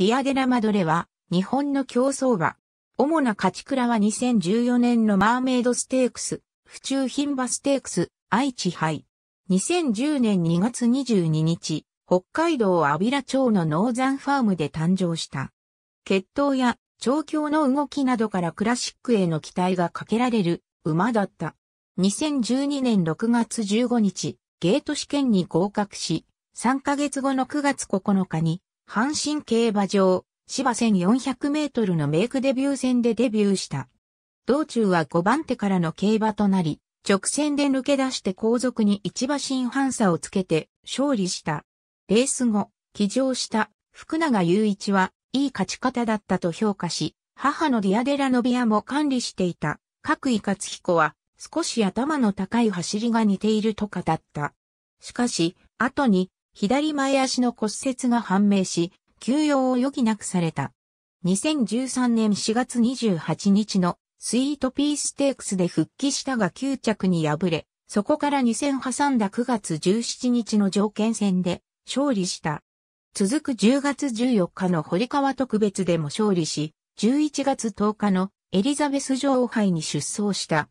ディアデラマドレは、日本の競走馬。主な勝ち倉は2014年のマーメイドステークス、府中品馬ステークス、愛知杯。2010年2月22日、北海道阿平町のノーザンファームで誕生した。血統や調教の動きなどからクラシックへの期待がかけられる馬だった。2012年6月15日、ゲート試験に合格し、3ヶ月後の9月9日に阪神競馬場、芝1400メートルのメイクデビュー戦でデビューした。道中は5番手からの競馬となり、直線で抜け出して後続に一馬身半差をつけて勝利した。レース後、騎乗した福永雄一は、いい勝ち方だったと評価し、母のディアデラノビアも管理していた、各井勝彦は、少し頭の高い走りが似ていると語った。しかし、後に、左前足の骨折が判明し、休養を余儀なくされた。2013年4月28日のスイートピーステークスで復帰したが9着に敗れ、そこから2戦挟んだ9月17日の条件戦で勝利した。続く10月14日の堀川特別でも勝利し、11月10日のエリザベス女王杯に出走した。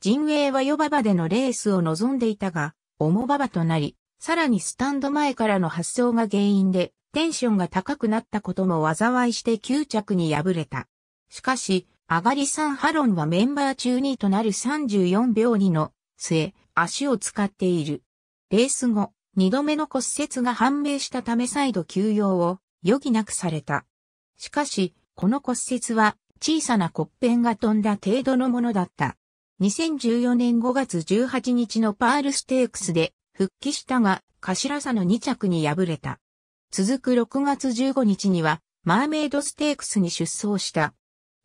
陣営はヨババでのレースを望んでいたが、重ババとなり、さらにスタンド前からの発想が原因で、テンションが高くなったことも災いして9着に敗れた。しかし、アガリサン・ハロンはメンバー中2位となる34秒2の末、足を使っている。レース後、2度目の骨折が判明したため再度休養を余儀なくされた。しかし、この骨折は小さな骨片が飛んだ程度のものだった。2014年5月18日のパールステークスで復帰したが、頭差の2着に敗れた。続く6月15日には、マーメイドステークスに出走した。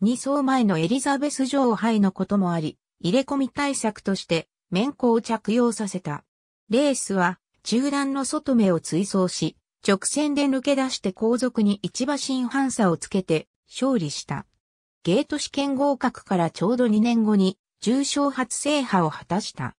2走前のエリザベス女王杯のこともあり、入れ込み対策として、面子を着用させた。レースは、中段の外目を追走し、直線で抜け出して後続に一馬身反差をつけて、勝利した。ゲート試験合格からちょうど2年後に、重賞初制覇を果たした。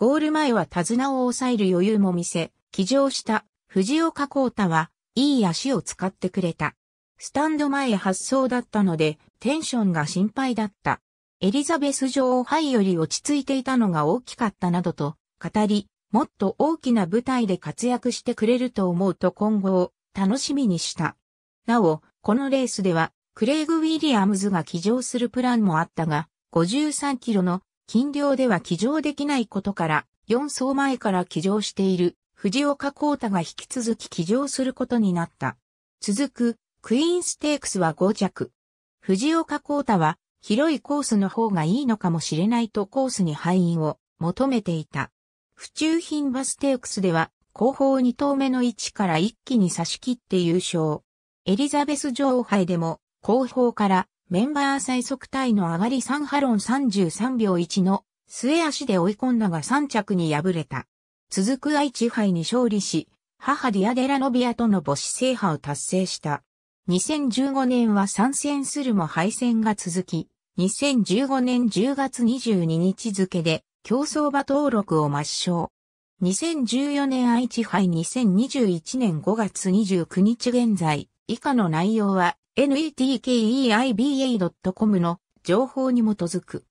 ゴール前は手綱を抑える余裕も見せ、騎乗した藤岡幸太は、いい足を使ってくれた。スタンド前発想だったので、テンションが心配だった。エリザベス女王杯より落ち着いていたのが大きかったなどと語り、もっと大きな舞台で活躍してくれると思うと今後を楽しみにした。なお、このレースでは、クレイグ・ウィリアムズが騎乗するプランもあったが、53キロの金量では騎乗できないことから、4走前から騎乗している藤岡光太が引き続き騎乗することになった。続く、クイーンステークスは5着。藤岡光太は、広いコースの方がいいのかもしれないとコースに敗因を求めていた。府中品バステークスでは、後方2頭目の位置から一気に差し切って優勝。エリザベス女王杯でも、後方からメンバー最速タイの上がり3ハロン33秒1の末足で追い込んだが3着に敗れた。続く愛知杯に勝利し、母ディアデラノビアとの母子制覇を達成した。2015年は参戦するも敗戦が続き、2015年10月22日付で競争馬登録を抹消。2014年愛知杯2021年5月29日現在、以下の内容は netkeiba.com の情報に基づく。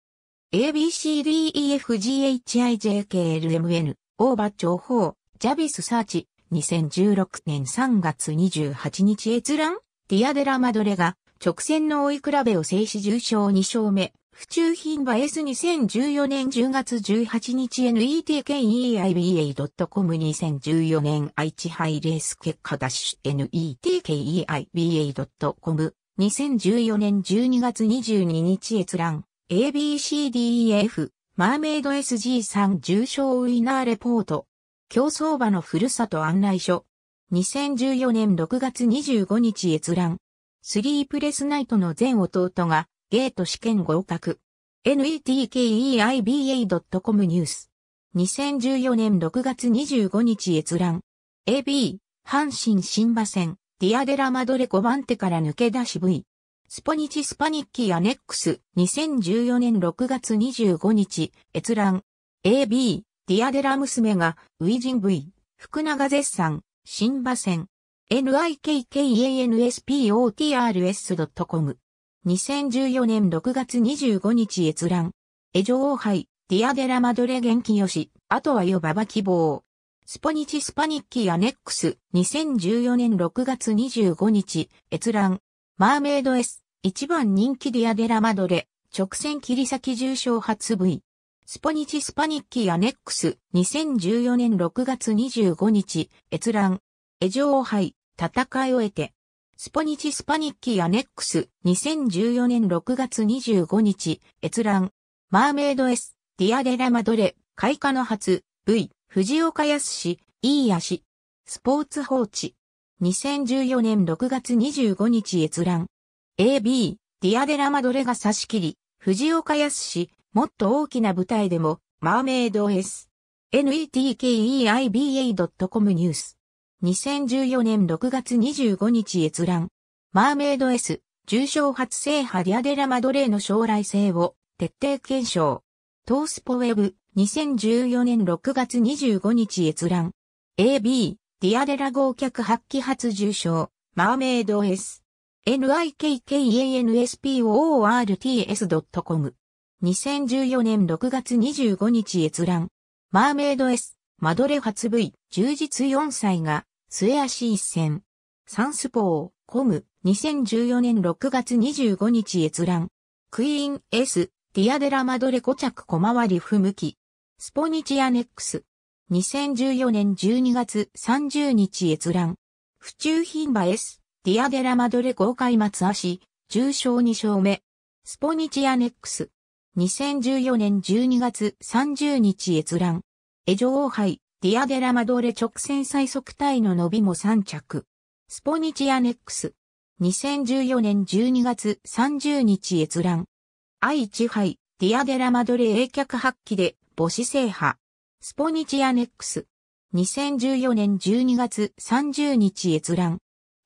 abcdefghijklmn オーバ情報ジャビスサーチ2016年3月28日閲覧ディアデラマドレが直線の追い比べを制止重症2勝目府中品は s 2014年10月18日 netkeiba.com2014 年愛知杯レース結果ダッシュ netkeiba.com2014 年12月22日閲覧 ABCDEF マーメイド SG3 重賞ウィナーレポート競争馬のふるさと案内所2014年6月25日閲覧スリープレスナイトの全弟がゲート試験合格。netkeiba.com ニュース。2014年6月25日閲覧。AB、阪神新馬戦、ディアデラマドレ5番手から抜け出し V。スポニチスパニッキーアネックス、2014年6月25日、閲覧。AB、ディアデラ娘が、ウィジン V、福永絶賛、新馬戦。n i k k a n s p o t r s c o m 2014年6月25日閲覧。エジョ王杯、ディアデラマドレ元気よし、あとはよばば希望。スポニチスパニッキーアネックス、2014年6月25日、閲覧。マーメイド S、一番人気ディアデラマドレ、直線切り先重症発位。スポニチスパニッキーアネックス、2014年6月25日、閲覧。エジョ王杯、戦いを得て。スポニチスパニッキーアネックス2014年6月25日閲覧マーメイド S ディアデラマドレ開花の初 V 藤岡康いい足スポーツ放置2014年6月25日閲覧 AB ディアデラマドレが差し切り藤岡康もっと大きな舞台でもマーメイド S NETKEIBA.com ニュース2014年6月25日閲覧。マーメイド S、重症発生派ディアデラマドレーの将来性を徹底検証。トースポウェブ、2014年6月25日閲覧。AB、ディアデラ合客発揮発重症、マーメイド S。nikkanspoorts.com。2014年6月25日閲覧。マーメイド S、マドレ初 V、充実4歳が、末足一戦。サンスポー、コム、2014年6月25日閲覧。クイーン S、ディアデラマドレ5着小回り不向き。スポニチアネックス。2014年12月30日閲覧。府中品馬 S、ディアデラマドレ公開松足、重傷2勝目。スポニチアネックス。2014年12月30日閲覧。エジョ王杯、ディアデラマドレ直線最速タイの伸びも3着。スポニチアネックス。2014年12月30日閲覧。愛知杯、ディアデラマドレ英脚発揮で母子制覇。スポニチアネックス。2014年12月30日閲覧。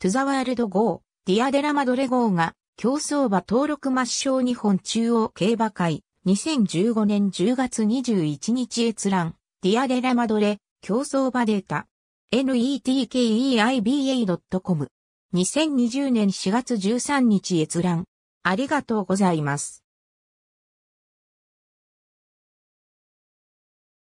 トゥザワールド号、ディアデラマドレ号が競争馬登録抹消日本中央競馬会。2015年10月21日閲覧。ディアデラマドレ、競争場データ。netkeiba.com。2020年4月13日閲覧。ありがとうございます。